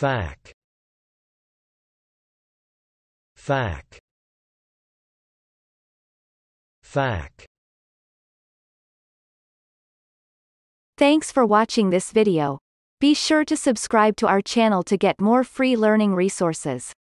fac fac fac Thanks for watching this video. Be sure to subscribe to our channel to get more free learning resources.